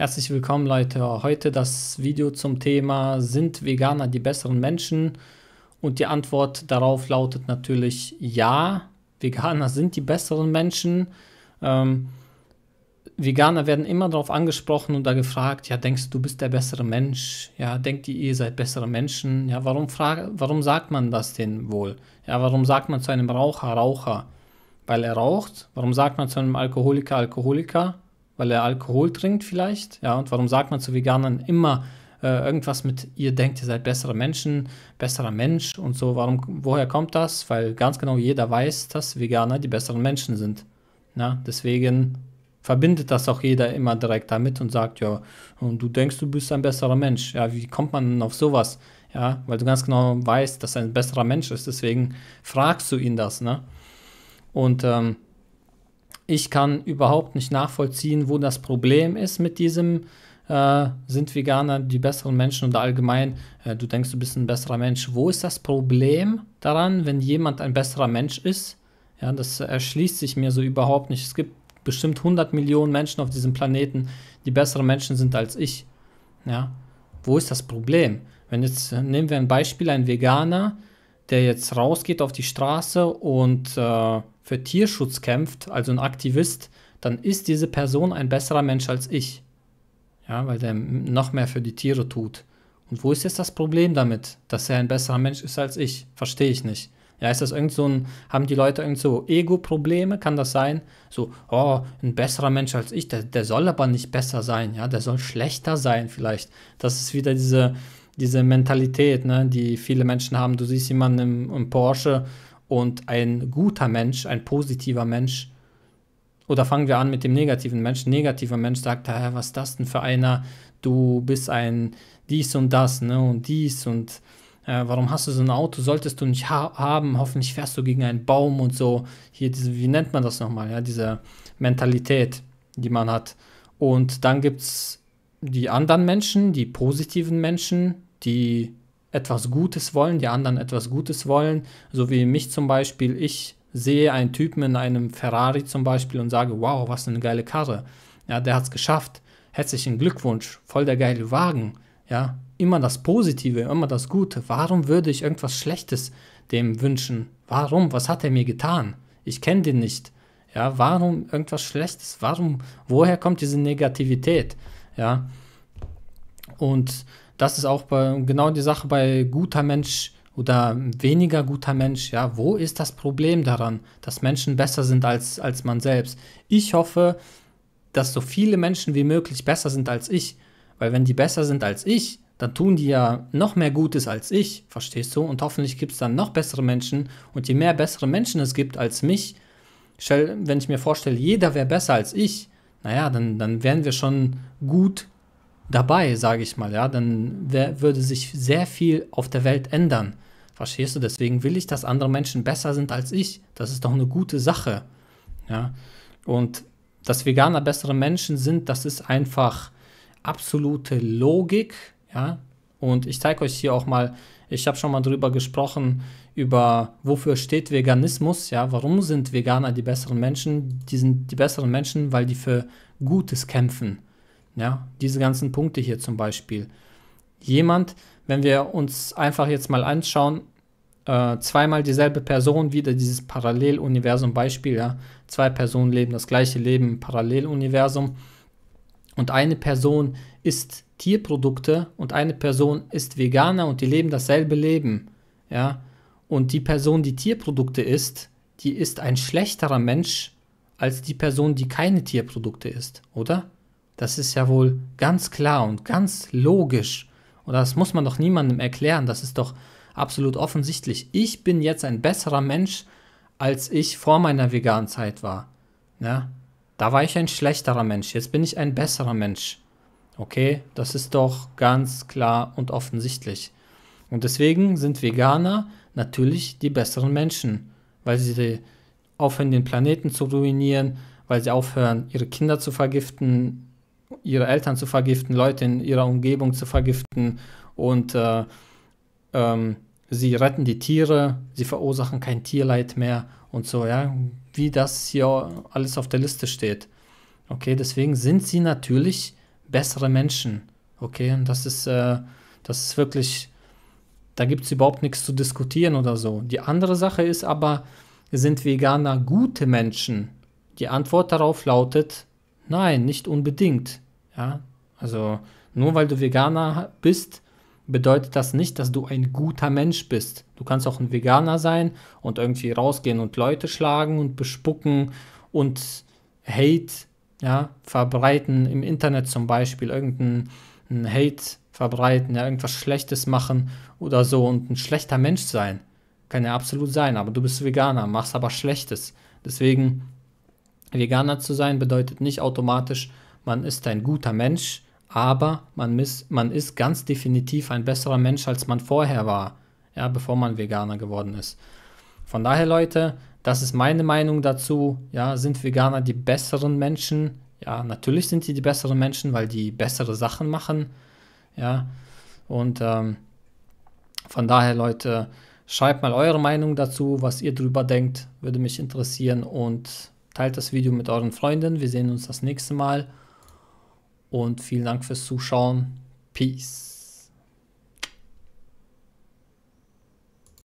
Herzlich willkommen Leute, heute das Video zum Thema Sind Veganer die besseren Menschen? Und die Antwort darauf lautet natürlich Ja, Veganer sind die besseren Menschen. Ähm, Veganer werden immer darauf angesprochen und da gefragt, ja, denkst du, du bist der bessere Mensch? Ja, denkt ihr, ihr seid bessere Menschen? Ja, warum, frag, warum sagt man das denn wohl? Ja, warum sagt man zu einem Raucher Raucher? Weil er raucht? Warum sagt man zu einem Alkoholiker Alkoholiker? weil er Alkohol trinkt vielleicht. Ja, und warum sagt man zu Veganern immer äh, irgendwas mit, ihr denkt, ihr seid bessere Menschen, besserer Mensch und so. Warum, woher kommt das? Weil ganz genau jeder weiß, dass Veganer die besseren Menschen sind. Ja, deswegen verbindet das auch jeder immer direkt damit und sagt, ja, und du denkst, du bist ein besserer Mensch. Ja, wie kommt man denn auf sowas? Ja, weil du ganz genau weißt, dass er ein besserer Mensch ist. Deswegen fragst du ihn das, ne? Und ähm, ich kann überhaupt nicht nachvollziehen, wo das Problem ist mit diesem äh, sind Veganer die besseren Menschen oder allgemein, äh, du denkst, du bist ein besserer Mensch. Wo ist das Problem daran, wenn jemand ein besserer Mensch ist? Ja, das erschließt sich mir so überhaupt nicht. Es gibt bestimmt 100 Millionen Menschen auf diesem Planeten, die bessere Menschen sind als ich. Ja, wo ist das Problem? Wenn jetzt, äh, nehmen wir ein Beispiel, ein Veganer, der jetzt rausgeht auf die Straße und äh, für Tierschutz kämpft, also ein Aktivist, dann ist diese Person ein besserer Mensch als ich. Ja, weil der noch mehr für die Tiere tut. Und wo ist jetzt das Problem damit, dass er ein besserer Mensch ist als ich? Verstehe ich nicht. Ja, ist das irgend so ein, haben die Leute irgend so Ego-Probleme? Kann das sein? So, oh, ein besserer Mensch als ich, der, der soll aber nicht besser sein, ja, der soll schlechter sein vielleicht. Das ist wieder diese, diese Mentalität, ne, die viele Menschen haben. Du siehst jemanden im, im Porsche und ein guter Mensch, ein positiver Mensch, oder fangen wir an mit dem negativen Mensch. negativer Mensch sagt, hey, was ist das denn für einer? Du bist ein dies und das, ne? Und dies und äh, warum hast du so ein Auto? Solltest du nicht ha haben, hoffentlich fährst du gegen einen Baum und so. Hier, diese, wie nennt man das nochmal, ja? Diese Mentalität, die man hat. Und dann gibt es die anderen Menschen, die positiven Menschen, die etwas Gutes wollen, die anderen etwas Gutes wollen, so wie mich zum Beispiel. Ich sehe einen Typen in einem Ferrari zum Beispiel und sage, wow, was eine geile Karre. Ja, der hat es geschafft. Herzlichen Glückwunsch, voll der geile Wagen. Ja, immer das Positive, immer das Gute. Warum würde ich irgendwas Schlechtes dem wünschen? Warum? Was hat er mir getan? Ich kenne den nicht. Ja, warum irgendwas Schlechtes? Warum? Woher kommt diese Negativität? Ja, und das ist auch bei, genau die Sache bei guter Mensch oder weniger guter Mensch. Ja, wo ist das Problem daran, dass Menschen besser sind als, als man selbst? Ich hoffe, dass so viele Menschen wie möglich besser sind als ich. Weil wenn die besser sind als ich, dann tun die ja noch mehr Gutes als ich, verstehst du? Und hoffentlich gibt es dann noch bessere Menschen. Und je mehr bessere Menschen es gibt als mich, wenn ich mir vorstelle, jeder wäre besser als ich, naja, dann, dann wären wir schon gut dabei, sage ich mal, ja, dann wär, würde sich sehr viel auf der Welt ändern. Verstehst du? Deswegen will ich, dass andere Menschen besser sind als ich. Das ist doch eine gute Sache. Ja. Und dass Veganer bessere Menschen sind, das ist einfach absolute Logik. Ja. Und ich zeige euch hier auch mal, ich habe schon mal drüber gesprochen, über wofür steht Veganismus, ja, warum sind Veganer die besseren Menschen? Die sind die besseren Menschen, weil die für Gutes kämpfen ja, diese ganzen Punkte hier zum Beispiel. Jemand, wenn wir uns einfach jetzt mal anschauen, äh, zweimal dieselbe Person, wieder dieses Paralleluniversum-Beispiel, ja. Zwei Personen leben das gleiche Leben im Paralleluniversum und eine Person isst Tierprodukte und eine Person ist Veganer und die leben dasselbe Leben, ja. Und die Person, die Tierprodukte isst, die ist ein schlechterer Mensch als die Person, die keine Tierprodukte isst, oder? Das ist ja wohl ganz klar und ganz logisch. Und das muss man doch niemandem erklären. Das ist doch absolut offensichtlich. Ich bin jetzt ein besserer Mensch, als ich vor meiner veganen Zeit war. Ja? Da war ich ein schlechterer Mensch. Jetzt bin ich ein besserer Mensch. Okay, das ist doch ganz klar und offensichtlich. Und deswegen sind Veganer natürlich die besseren Menschen, weil sie aufhören, den Planeten zu ruinieren, weil sie aufhören, ihre Kinder zu vergiften, ihre Eltern zu vergiften, Leute in ihrer Umgebung zu vergiften und äh, ähm, sie retten die Tiere, sie verursachen kein Tierleid mehr und so, ja, wie das hier alles auf der Liste steht. Okay, deswegen sind sie natürlich bessere Menschen. Okay, und das ist, äh, das ist wirklich, da gibt es überhaupt nichts zu diskutieren oder so. Die andere Sache ist aber, sind Veganer gute Menschen? Die Antwort darauf lautet, Nein, nicht unbedingt. Ja, also nur weil du Veganer bist, bedeutet das nicht, dass du ein guter Mensch bist. Du kannst auch ein Veganer sein und irgendwie rausgehen und Leute schlagen und bespucken und Hate ja, verbreiten im Internet zum Beispiel, irgendeinen Hate verbreiten, ja, irgendwas Schlechtes machen oder so und ein schlechter Mensch sein. Kann ja absolut sein, aber du bist Veganer, machst aber Schlechtes. Deswegen Veganer zu sein bedeutet nicht automatisch, man ist ein guter Mensch, aber man, miss, man ist ganz definitiv ein besserer Mensch, als man vorher war, ja, bevor man Veganer geworden ist. Von daher, Leute, das ist meine Meinung dazu. Ja, sind Veganer die besseren Menschen? Ja, natürlich sind sie die besseren Menschen, weil die bessere Sachen machen. Ja, und ähm, von daher, Leute, schreibt mal eure Meinung dazu, was ihr drüber denkt, würde mich interessieren und Teilt das Video mit euren Freunden. Wir sehen uns das nächste Mal. Und vielen Dank fürs Zuschauen. Peace.